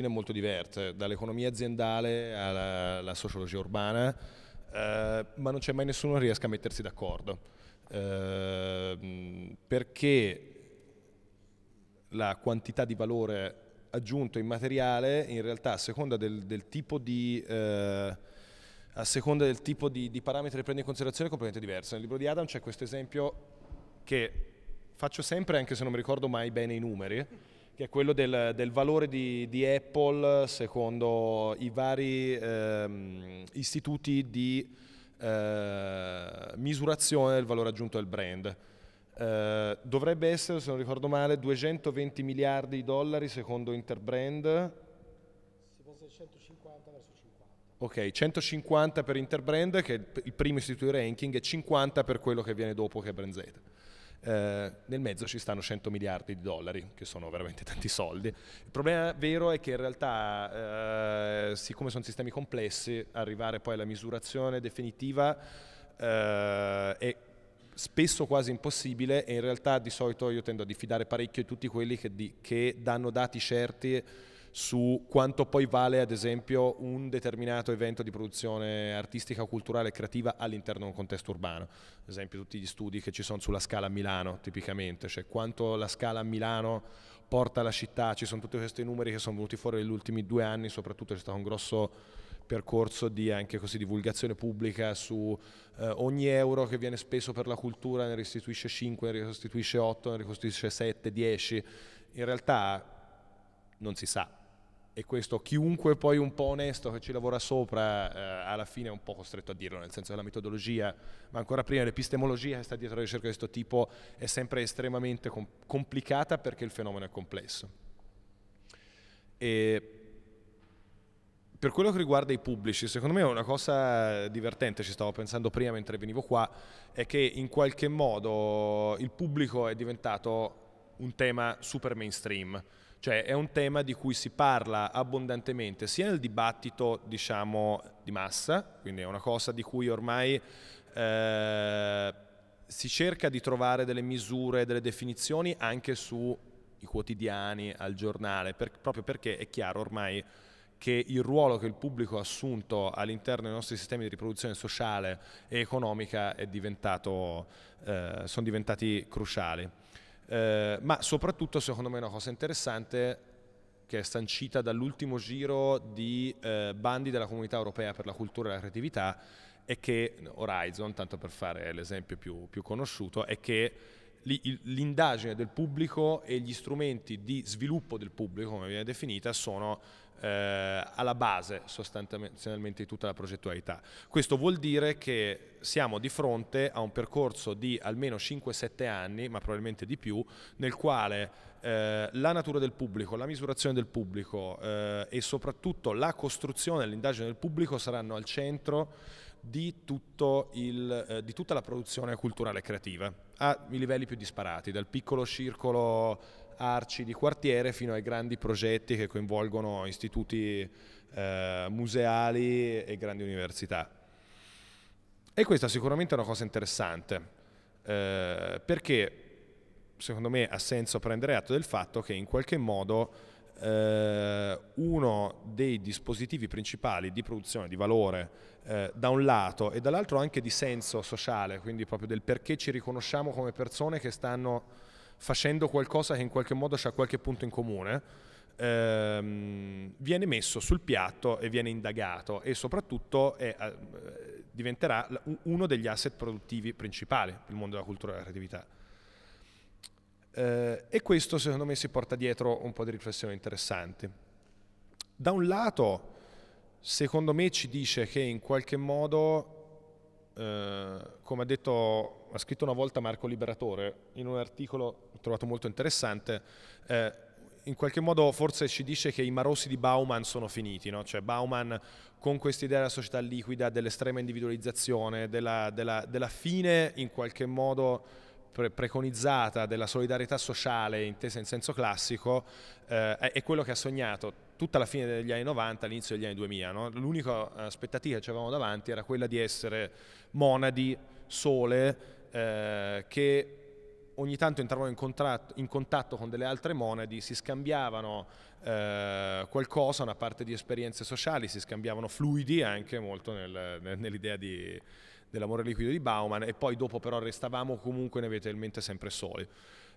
discipline molto diverse, dall'economia aziendale alla, alla sociologia urbana, eh, ma non c'è mai nessuno che riesca a mettersi d'accordo. Eh, perché la quantità di valore aggiunto immateriale in realtà a seconda del, del tipo di... Eh, a seconda del tipo di, di parametri che prende in considerazione è completamente diverso. Nel libro di Adam c'è questo esempio che faccio sempre anche se non mi ricordo mai bene i numeri, che è quello del, del valore di, di, Apple secondo i vari ehm, istituti di eh, misurazione del valore aggiunto del brand. Eh, dovrebbe essere, se non ricordo male, 220 miliardi di dollari secondo Interbrand. Si pensa di 150 verso 50. Ok, 150 per Interbrand, che è il primo istituto di ranking, e 50 per quello che viene dopo, che è Brand Z eh, nel mezzo ci stanno 100 miliardi di dollari, che sono veramente tanti soldi. Il problema vero è che in realtà, eh, siccome sono sistemi complessi, arrivare poi alla misurazione definitiva eh, è spesso quasi impossibile e in realtà di solito io tendo a diffidare parecchio di tutti quelli che, di, che danno dati certi su quanto poi vale ad esempio un determinato evento di produzione artistica, culturale e creativa all'interno di un contesto urbano. Ad esempio tutti gli studi che ci sono sulla scala a Milano tipicamente, cioè quanto la scala a Milano porta alla città, ci sono tutti questi numeri che sono venuti fuori negli ultimi due anni, soprattutto c'è stato un grosso percorso di anche così divulgazione pubblica su eh, ogni euro che viene speso per la cultura ne restituisce 5, ne restituisce 8, ne restituisce 7, 10. In realtà non si sa e questo chiunque poi un po' onesto che ci lavora sopra eh, alla fine è un po' costretto a dirlo, nel senso che la metodologia, ma ancora prima l'epistemologia che sta dietro la ricerca di questo tipo è sempre estremamente com- complicata perché il fenomeno è complesso. E per quello che riguarda i pubblici, secondo me una cosa divertente, ci stavo pensando prima mentre venivo qua, è che in qualche modo il pubblico è diventato un tema super mainstream cioè è un tema di cui si parla abbondantemente sia nel dibattito diciamo di massa, quindi è una cosa di cui ormai eh, si cerca di trovare delle misure, delle definizioni anche sui quotidiani, al giornale, per, proprio perché è chiaro ormai che il ruolo che il pubblico ha assunto all'interno dei nostri sistemi di riproduzione sociale e economica eh, sono diventati cruciali. Eh, ma soprattutto, secondo me, una cosa interessante che è sancita dall'ultimo giro di eh, bandi della comunità europea per la cultura e la creatività è che Horizon, tanto per fare l'esempio più, più conosciuto, è che l'indagine del pubblico e gli strumenti di sviluppo del pubblico, come viene definita, sono eh, alla base sostanzialmente di tutta la progettualità. Questo vuol dire che siamo di fronte a un percorso di almeno 5-7 anni, ma probabilmente di più, nel quale eh, la natura del pubblico, la misurazione del pubblico eh, e soprattutto la costruzione e l'indagine del pubblico saranno al centro di, il, eh, di tutta la produzione culturale creativa a livelli più disparati, dal piccolo circolo arci di quartiere fino ai grandi progetti che coinvolgono istituti eh, museali e grandi università. E questa sicuramente è una cosa interessante, eh, perché secondo me ha senso prendere atto del fatto che in qualche modo eh, uno dei dispositivi principali di produzione di valore eh, da un lato e dall'altro anche di senso sociale, quindi proprio del perché ci riconosciamo come persone che stanno facendo qualcosa che in qualche modo ha qualche punto in comune, ehm, viene messo sul piatto e viene indagato e soprattutto è, eh, diventerà uno degli asset produttivi principali il mondo della cultura e della creatività. Eh, e questo secondo me si porta dietro un po' di riflessioni interessanti. Da un lato, secondo me ci dice che in qualche modo, eh, come ha, detto, ha scritto una volta Marco Liberatore, in un articolo ho trovato molto interessante, eh, in qualche modo forse ci dice che i marossi di Bauman sono finiti, no? cioè Bauman con questa idea della società liquida, dell'estrema individualizzazione, della, della, della fine in qualche modo pre preconizzata della solidarietà sociale intesa in senso classico eh, è quello che ha sognato tutta la fine degli anni 90, all'inizio degli anni 2000. No? L'unica eh, aspettativa che avevamo davanti era quella di essere monadi, sole, eh, che ogni tanto entravano in, in, contatto con delle altre monadi, si scambiavano eh, qualcosa, una parte di esperienze sociali, si scambiavano fluidi anche molto nel, nell'idea di dell'amore liquido di Bauman e poi dopo però restavamo comunque inevitabilmente sempre soli.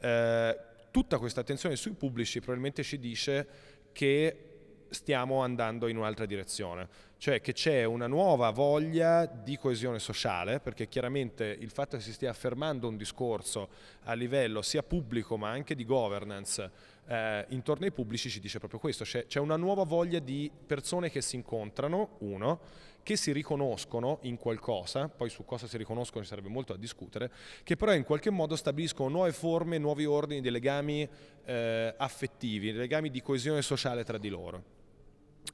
Eh, tutta questa attenzione sui pubblici probabilmente ci dice che stiamo andando in un'altra direzione cioè che c'è una nuova voglia di coesione sociale, perché chiaramente il fatto che si stia affermando un discorso a livello sia pubblico ma anche di governance eh, intorno ai pubblici ci dice proprio questo, c'è una nuova voglia di persone che si incontrano, uno, che si riconoscono in qualcosa, poi su cosa si riconoscono ci sarebbe molto da discutere, che però in qualche modo stabiliscono nuove forme, nuovi ordini dei legami eh, affettivi, dei legami di coesione sociale tra di loro.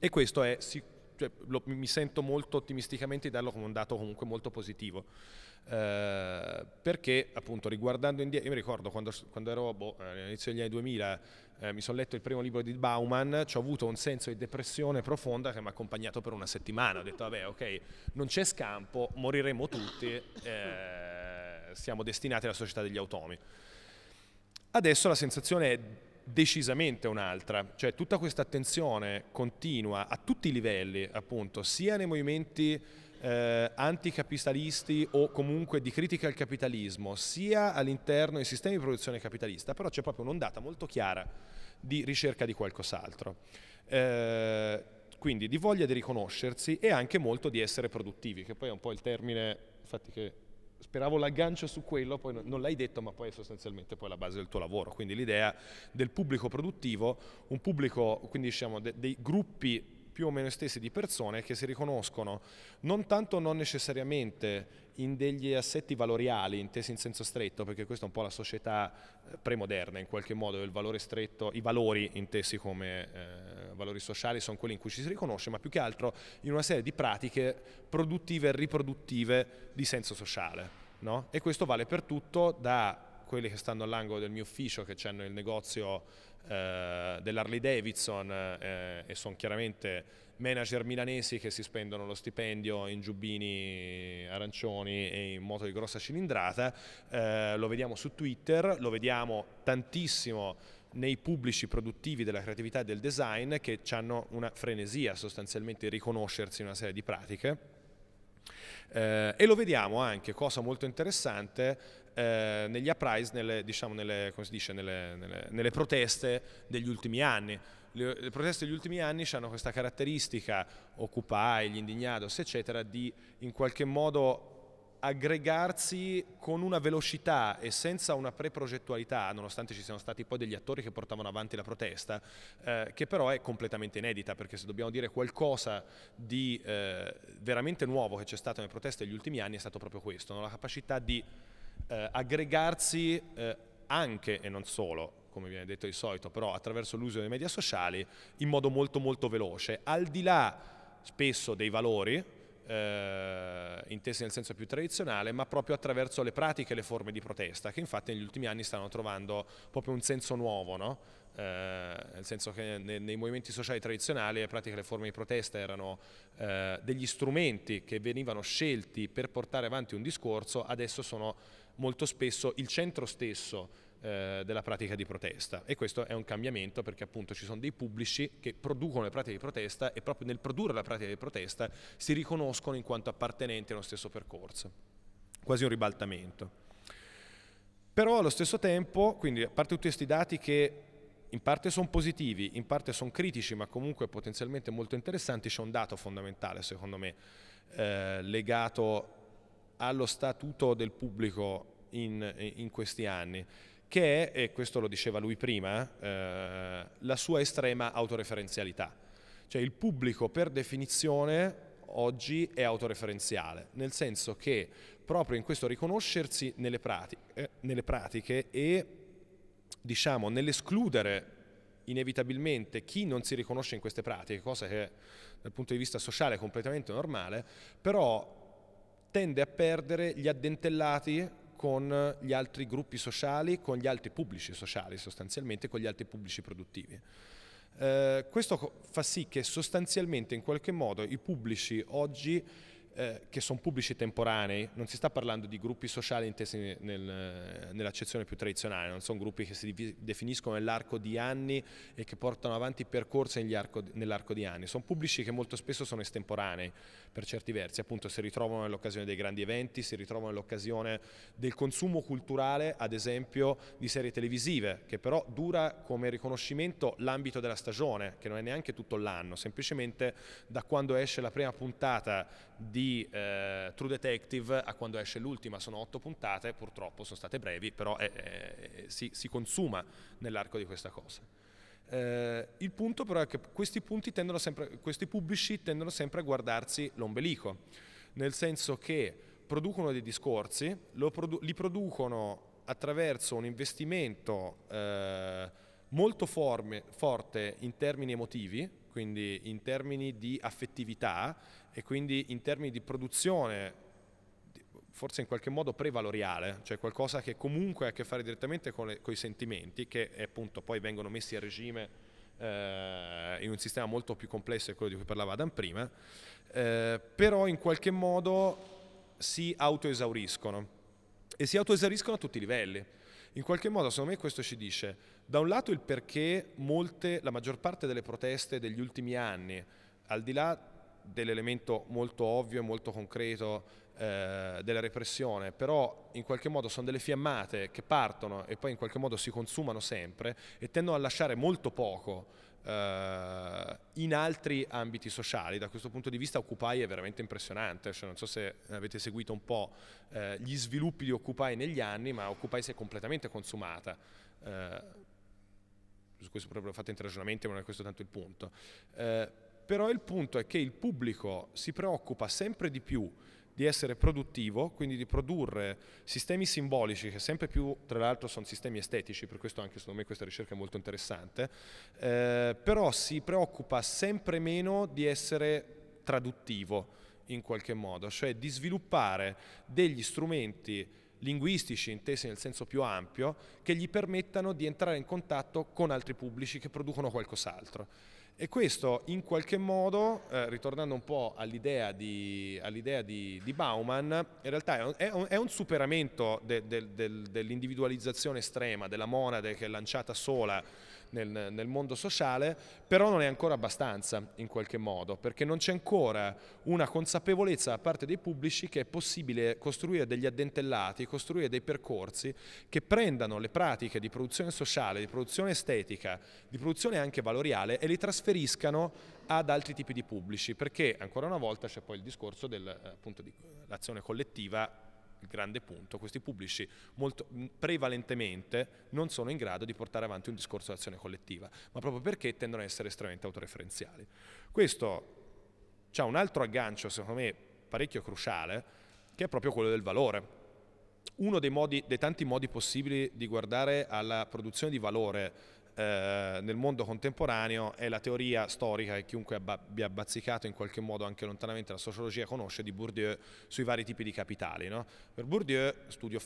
E questo è sicuramente cioè, lo, mi sento molto ottimisticamente di darlo come un dato comunque molto positivo. Eh, perché appunto riguardando indietro, io mi ricordo quando, quando ero boh, eh, all'inizio degli anni 2000 eh, mi sono letto il primo libro di Bauman, ci ho avuto un senso di depressione profonda che mi ha accompagnato per una settimana, ho detto vabbè ok, non c'è scampo, moriremo tutti, eh, siamo destinati alla società degli automi. Adesso la sensazione è decisamente un'altra, cioè tutta questa attenzione continua a tutti i livelli, appunto, sia nei movimenti eh, anticapitalisti o comunque di critica al capitalismo, sia all'interno dei sistemi di produzione capitalista, però c'è proprio un'ondata molto chiara di ricerca di qualcos'altro. Eh, quindi di voglia di riconoscersi e anche molto di essere produttivi, che poi è un po' il termine, infatti che speravo l'aggancio su quello, poi non l'hai detto, ma poi è sostanzialmente poi la base del tuo lavoro. Quindi l'idea del pubblico produttivo, un pubblico, quindi diciamo de, dei gruppi più o meno stesse di persone che si riconoscono non tanto non necessariamente in degli assetti valoriali intesi in senso stretto, perché questa è un po' la società eh, premoderna in qualche modo, il valore stretto, i valori intesi come eh, valori sociali sono quelli in cui ci si riconosce, ma più che altro in una serie di pratiche produttive e riproduttive di senso sociale. No? E questo vale per tutto da quelli che stanno all'angolo del mio ufficio, che hanno il negozio eh, dell'Harley Davidson eh, e sono chiaramente manager milanesi che si spendono lo stipendio in giubbini arancioni e in moto di grossa cilindrata, eh, lo vediamo su Twitter, lo vediamo tantissimo nei pubblici produttivi della creatività e del design che hanno una frenesia sostanzialmente riconoscersi in una serie di pratiche eh, e lo vediamo anche, cosa molto interessante, eh, negli uprise, nelle, diciamo, nelle, dice, nelle, nelle proteste degli ultimi anni le, proteste degli ultimi anni hanno questa caratteristica, Occupy, gli indignados, eccetera, di in qualche modo aggregarsi con una velocità e senza una pre-progettualità, nonostante ci siano stati poi degli attori che portavano avanti la protesta, eh, che però è completamente inedita, perché se dobbiamo dire qualcosa di eh, veramente nuovo che c'è stato nelle proteste negli ultimi anni è stato proprio questo, no? la capacità di eh, aggregarsi eh, anche e non solo come viene detto di solito, però attraverso l'uso dei media sociali in modo molto molto veloce, al di là spesso dei valori, eh, intese nel senso più tradizionale, ma proprio attraverso le pratiche e le forme di protesta, che infatti negli ultimi anni stanno trovando proprio un senso nuovo, no? eh, nel senso che nei, nei, movimenti sociali tradizionali le pratiche e le forme di protesta erano eh, degli strumenti che venivano scelti per portare avanti un discorso, adesso sono molto spesso il centro stesso eh, della pratica di protesta e questo è un cambiamento perché appunto ci sono dei pubblici che producono le pratiche di protesta e proprio nel produrre la pratica di protesta si riconoscono in quanto appartenenti allo stesso percorso, quasi un ribaltamento. Però allo stesso tempo, quindi a parte tutti questi dati che in parte sono positivi, in parte sono critici, ma comunque potenzialmente molto interessanti, c'è un dato fondamentale, secondo me, eh, legato allo statuto del pubblico in, in questi anni, che è, e questo lo diceva lui prima, eh, la sua estrema autoreferenzialità. Cioè il pubblico per definizione oggi è autoreferenziale, nel senso che proprio in questo riconoscersi nelle pratiche, eh, nelle pratiche e diciamo nell'escludere inevitabilmente chi non si riconosce in queste pratiche, cosa che dal punto di vista sociale è completamente normale, però tende a perdere gli addentellati con gli altri gruppi sociali, con gli altri pubblici sociali sostanzialmente, con gli altri pubblici produttivi. Eh, questo fa sì che sostanzialmente in qualche modo i pubblici oggi eh, che sono pubblici temporanei, non si sta parlando di gruppi sociali intesi nel, nell'accezione più tradizionale, non sono gruppi che si definiscono nell'arco di anni e che portano avanti percorsi nell'arco di anni, sono pubblici che molto spesso sono estemporanei, per certi versi, appunto si ritrovano nell'occasione dei grandi eventi, si ritrovano nell'occasione del consumo culturale, ad esempio di serie televisive, che però dura come riconoscimento l'ambito della stagione, che non è neanche tutto l'anno, semplicemente da quando esce la prima puntata di eh, True Detective a quando esce l'ultima, sono otto puntate, purtroppo sono state brevi, però eh, eh, si, si consuma nell'arco di questa cosa. Eh, il punto però è che questi, sempre, questi pubblici tendono sempre a guardarsi l'ombelico, nel senso che producono dei discorsi, produ- li producono attraverso un investimento eh, molto forme, forte in termini emotivi, quindi in termini di affettività e quindi in termini di produzione forse in qualche modo prevaloriale, cioè qualcosa che comunque ha a che fare direttamente con, le, con i sentimenti che appunto poi vengono messi a regime eh, in un sistema molto più complesso di quello di cui parlava Adam prima, eh, però in qualche modo si autoesauriscono e si autoesauriscono a tutti i livelli. In qualche modo, secondo me, questo ci dice, da un lato, il perché molte, la maggior parte delle proteste degli ultimi anni, al di là dell'elemento molto ovvio e molto concreto eh, della repressione, però in qualche modo sono delle fiammate che partono e poi in qualche modo si consumano sempre e tendono a lasciare molto poco eh, in altri ambiti sociali. Da questo punto di vista Occupy è veramente impressionante, cioè, non so se avete seguito un po' eh, gli sviluppi di Occupy negli anni, ma Occupy si è completamente consumata. Eh, su questo proprio fate in ragionamenti, ma non è questo tanto il punto. Eh, però il punto è che il pubblico si preoccupa sempre di più di essere produttivo, quindi di produrre sistemi simbolici che sempre più, tra l'altro, sono sistemi estetici, per questo anche secondo me questa ricerca è molto interessante, eh, però si preoccupa sempre meno di essere traduttivo in qualche modo, cioè di sviluppare degli strumenti linguistici intesi nel senso più ampio che gli permettano di entrare in contatto con altri pubblici che producono qualcos'altro. E questo in qualche modo, eh, ritornando un po' all'idea di, all di, di, Bauman, in realtà è un, è un superamento de, de, de, dell'individualizzazione estrema, della monade che è lanciata sola nel, nel mondo sociale, però non è ancora abbastanza in qualche modo, perché non c'è ancora una consapevolezza da parte dei pubblici che è possibile costruire degli addentellati, costruire dei percorsi che prendano le pratiche di produzione sociale, di produzione estetica, di produzione anche valoriale e li trasferiscano ad altri tipi di pubblici, perché ancora una volta c'è poi il discorso dell'azione eh, collettiva il grande punto, questi pubblici molto, prevalentemente non sono in grado di portare avanti un discorso di azione collettiva, ma proprio perché tendono ad essere estremamente autoreferenziali. Questo ha un altro aggancio, secondo me, parecchio cruciale, che è proprio quello del valore. Uno dei, modi, dei tanti modi possibili di guardare alla produzione di valore eh, nel mondo contemporaneo è la teoria storica che chiunque abbia bazzicato in qualche modo anche lontanamente la sociologia conosce di Bourdieu sui vari tipi di capitali. No? Per Bourdieu, studio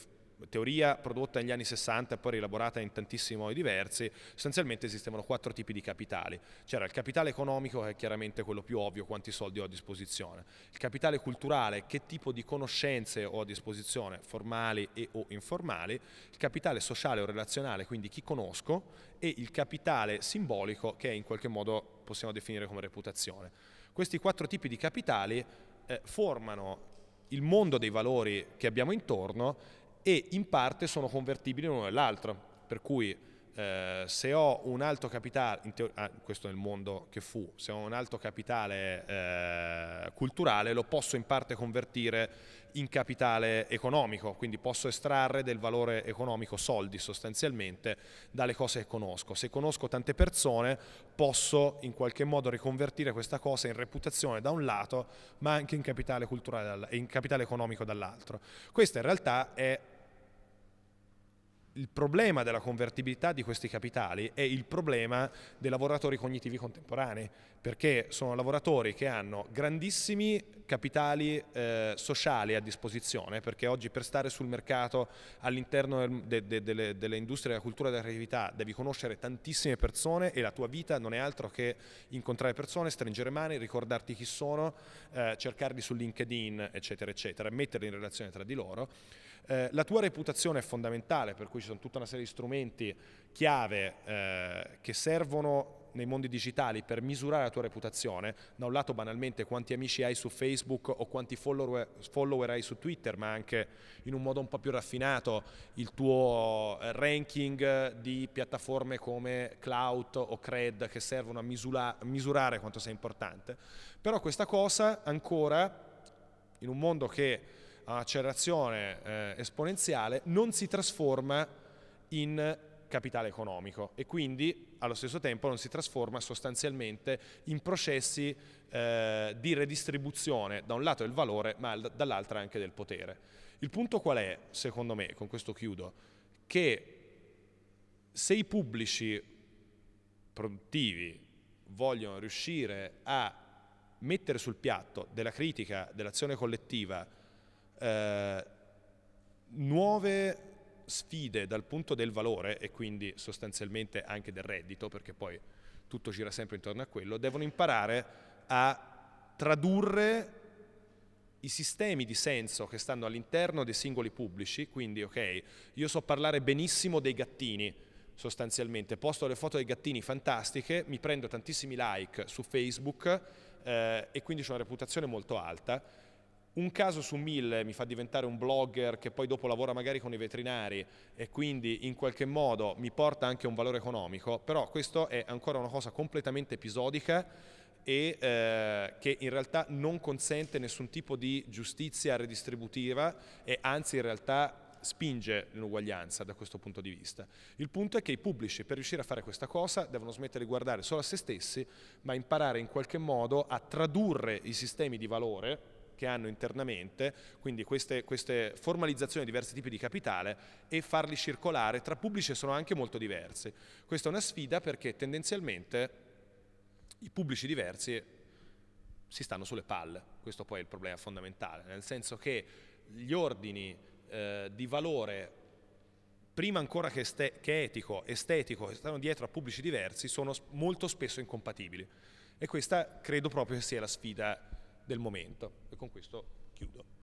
teoria prodotta negli anni 60 e poi rielaborata in tantissimi modi diversi, sostanzialmente esistevano quattro tipi di capitali. C'era il capitale economico che è chiaramente quello più ovvio, quanti soldi ho a disposizione, il capitale culturale, che tipo di conoscenze ho a disposizione, formali e o informali, il capitale sociale o relazionale, quindi chi conosco, e il capitale simbolico che in qualche modo possiamo definire come reputazione. Questi quattro tipi di capitali eh, formano il mondo dei valori che abbiamo intorno e in parte sono convertibili l'uno nell'altro, per cui eh, se ho un alto capitale, teor- ah, questo nel mondo che fu, se ho un alto capitale eh, culturale lo posso in parte convertire in capitale economico, quindi posso estrarre del valore economico soldi sostanzialmente dalle cose che conosco. Se conosco tante persone posso in qualche modo riconvertire questa cosa in reputazione da un lato, ma anche in capitale culturale in capitale economico dall'altro. Questa in realtà è il problema della convertibilità di questi capitali è il problema dei lavoratori cognitivi contemporanei, perché sono lavoratori che hanno grandissimi capitali eh, sociali a disposizione, perché oggi per stare sul mercato all'interno de, de, de, delle, industrie della cultura e della creatività devi conoscere tantissime persone e la tua vita non è altro che incontrare persone, stringere mani, ricordarti chi sono, eh, cercarli su LinkedIn, eccetera, eccetera, metterli in relazione tra di loro eh, la tua reputazione è fondamentale, per cui ci sono tutta una serie di strumenti chiave eh, che servono nei mondi digitali per misurare la tua reputazione, da un lato banalmente quanti amici hai su Facebook o quanti follower, follower hai su Twitter, ma anche in un modo un po' più raffinato il tuo eh, ranking di piattaforme come Cloud o Cred che servono a misura, misurare quanto sei importante. Però questa cosa ancora in un mondo che accelerazione eh, esponenziale non si trasforma in capitale economico e quindi allo stesso tempo non si trasforma sostanzialmente in processi eh, di redistribuzione da un lato del valore ma dall'altra anche del potere. Il punto qual è, secondo me, con questo chiudo, che se i pubblici produttivi vogliono riuscire a mettere sul piatto della critica dell'azione collettiva eh, nuove sfide dal punto del valore e quindi sostanzialmente anche del reddito, perché poi tutto gira sempre intorno a quello, devono imparare a tradurre i sistemi di senso che stanno all'interno dei singoli pubblici, quindi ok, io so parlare benissimo dei gattini, sostanzialmente, posto le foto dei gattini fantastiche, mi prendo tantissimi like su Facebook eh, e quindi ho una reputazione molto alta, un caso su mille mi fa diventare un blogger che poi dopo lavora magari con i veterinari e quindi in qualche modo mi porta anche un valore economico, però questo è ancora una cosa completamente episodica e eh, che in realtà non consente nessun tipo di giustizia redistributiva e anzi in realtà spinge l'uguaglianza da questo punto di vista. Il punto è che i pubblici per riuscire a fare questa cosa devono smettere di guardare solo a se stessi, ma imparare in qualche modo a tradurre i sistemi di valore che hanno internamente, quindi queste, queste formalizzazioni di diversi tipi di capitale e farli circolare tra pubblici sono anche molto diversi. Questa è una sfida perché tendenzialmente i pubblici diversi si stanno sulle palle, questo poi è il problema fondamentale, nel senso che gli ordini eh, di valore prima ancora che, este- che etico, estetico, che stanno dietro a pubblici diversi, sono molto spesso incompatibili. E questa credo proprio sia la sfida del momento. E con questo chiudo.